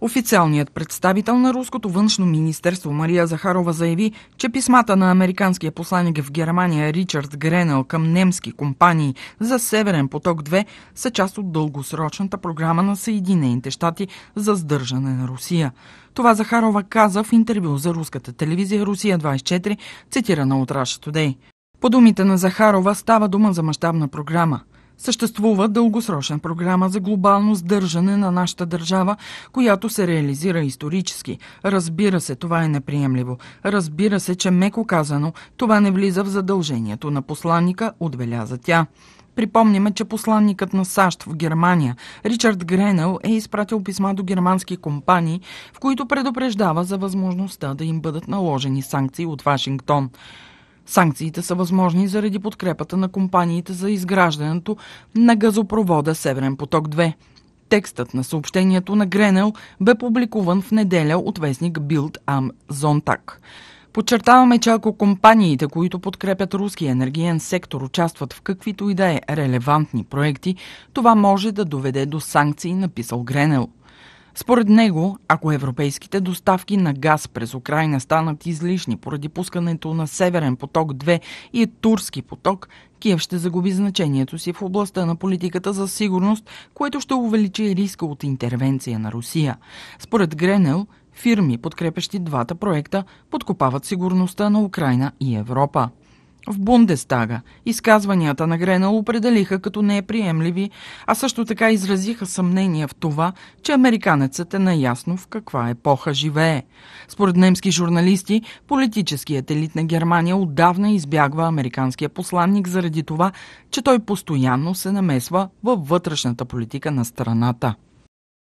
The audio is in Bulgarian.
Официалният представител на Руското външно министерство Мария Захарова заяви, че писмата на американския посланник в Германия Ричард Гренел към немски компании за Северен поток 2 са част от дългосрочната програма на Съединените щати за сдържане на Русия. Това Захарова каза в интервю за руската телевизия Русия 24, цитирана от Russia Today. По думите на Захарова става дума за мащабна програма – Съществува дългосрочна програма за глобално сдържане на нашата държава, която се реализира исторически. Разбира се, това е неприемливо. Разбира се, че меко казано, това не влиза в задължението на посланника, отбеляза тя. Припомняме, че посланникът на САЩ в Германия, Ричард Гренел, е изпратил писма до германски компании, в които предупреждава за възможността да им бъдат наложени санкции от Вашингтон. Санкциите са възможни заради подкрепата на компаниите за изграждането на газопровода Северен поток 2. Текстът на съобщението на Гренел бе публикуван в неделя от вестник Билд Ам Зонтак. Подчертаваме, че ако компаниите, които подкрепят руския енергиен сектор, участват в каквито и да е релевантни проекти, това може да доведе до санкции, написал Гренел. Според него, ако европейските доставки на газ през Украина станат излишни поради пускането на Северен поток 2 и Турски поток, Киев ще загуби значението си в областта на политиката за сигурност, което ще увеличи риска от интервенция на Русия. Според Гренел, фирми, подкрепещи двата проекта, подкопават сигурността на Украина и Европа в Бундестага. Изказванията на Гренал определиха като неприемливи, а също така изразиха съмнение в това, че американецът е наясно в каква епоха живее. Според немски журналисти, политическият елит на Германия отдавна избягва американския посланник заради това, че той постоянно се намесва във вътрешната политика на страната.